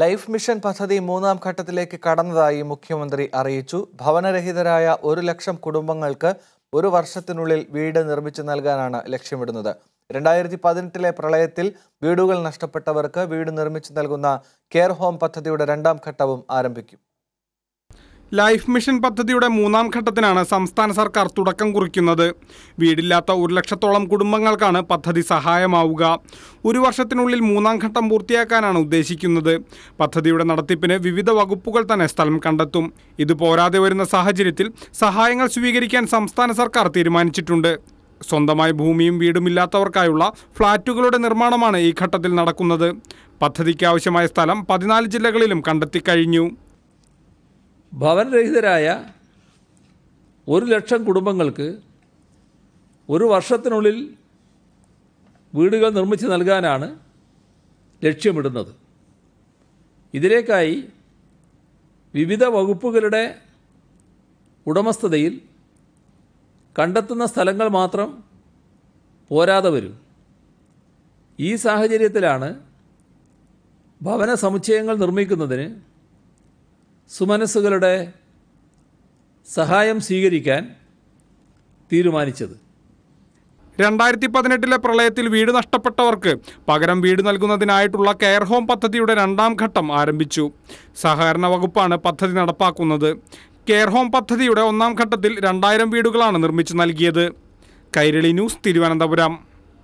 life mission പദ്ധതി മൂന്നാം ഘട്ടത്തിലേക്ക് കടന്നതായി മുഖ്യമന്ത്രി അറിയിച്ചു ഭവനരഹിതരായ ഒരു ലക്ഷം കുടുംബങ്ങൾക്ക് ഒരു വർഷത്തിനുള്ളിൽ വീട് നിർമ്മിച്ചു നൽകാനാണ് ലക്ഷ്യമിടുന്നത് രണ്ടായിരത്തി പതിനെട്ടിലെ പ്രളയത്തിൽ വീടുകൾ നഷ്ടപ്പെട്ടവർക്ക് വീട് നിർമ്മിച്ചു നൽകുന്ന കെയർ ഹോം പദ്ധതിയുടെ രണ്ടാം ഘട്ടവും ആരംഭിക്കും ലൈഫ് മിഷൻ പദ്ധതിയുടെ മൂന്നാം ഘട്ടത്തിനാണ് സംസ്ഥാന സർക്കാർ തുടക്കം കുറിക്കുന്നത് വീടില്ലാത്ത ഒരു ലക്ഷത്തോളം കുടുംബങ്ങൾക്കാണ് പദ്ധതി സഹായമാവുക ഒരു വർഷത്തിനുള്ളിൽ മൂന്നാം ഘട്ടം പൂർത്തിയാക്കാനാണ് ഉദ്ദേശിക്കുന്നത് പദ്ധതിയുടെ നടത്തിപ്പിന് വിവിധ വകുപ്പുകൾ തന്നെ സ്ഥലം കണ്ടെത്തും ഇത് പോരാതെ വരുന്ന സാഹചര്യത്തിൽ സഹായങ്ങൾ സ്വീകരിക്കാൻ സംസ്ഥാന സർക്കാർ തീരുമാനിച്ചിട്ടുണ്ട് സ്വന്തമായി ഭൂമിയും വീടുമില്ലാത്തവർക്കായുള്ള ഫ്ളാറ്റുകളുടെ നിർമ്മാണമാണ് ഈ ഘട്ടത്തിൽ നടക്കുന്നത് പദ്ധതിക്ക് ആവശ്യമായ സ്ഥലം പതിനാല് ജില്ലകളിലും കണ്ടെത്തിക്കഴിഞ്ഞു ഭവനരഹിതരായ ഒരു ലക്ഷം കുടുംബങ്ങൾക്ക് ഒരു വർഷത്തിനുള്ളിൽ വീടുകൾ നിർമ്മിച്ച് നൽകാനാണ് ലക്ഷ്യമിടുന്നത് ഇതിലേക്കായി വിവിധ വകുപ്പുകളുടെ ഉടമസ്ഥതയിൽ കണ്ടെത്തുന്ന സ്ഥലങ്ങൾ മാത്രം പോരാതെ വരും ഈ സാഹചര്യത്തിലാണ് ഭവന സമുച്ചയങ്ങൾ നിർമ്മിക്കുന്നതിന് സുമനസ്സുകളുടെ സഹായം സ്വീകരിക്കാൻ തീരുമാനിച്ചത് രണ്ടായിരത്തി പതിനെട്ടിലെ പ്രളയത്തിൽ വീട് നഷ്ടപ്പെട്ടവർക്ക് പകരം വീട് നൽകുന്നതിനായിട്ടുള്ള കെയർ ഹോം പദ്ധതിയുടെ രണ്ടാം ഘട്ടം ആരംഭിച്ചു സഹകരണ വകുപ്പാണ് പദ്ധതി നടപ്പാക്കുന്നത് കെയർ ഹോം പദ്ധതിയുടെ ഒന്നാം ഘട്ടത്തിൽ രണ്ടായിരം വീടുകളാണ് നിർമ്മിച്ചു നൽകിയത് കൈരളി ന്യൂസ് തിരുവനന്തപുരം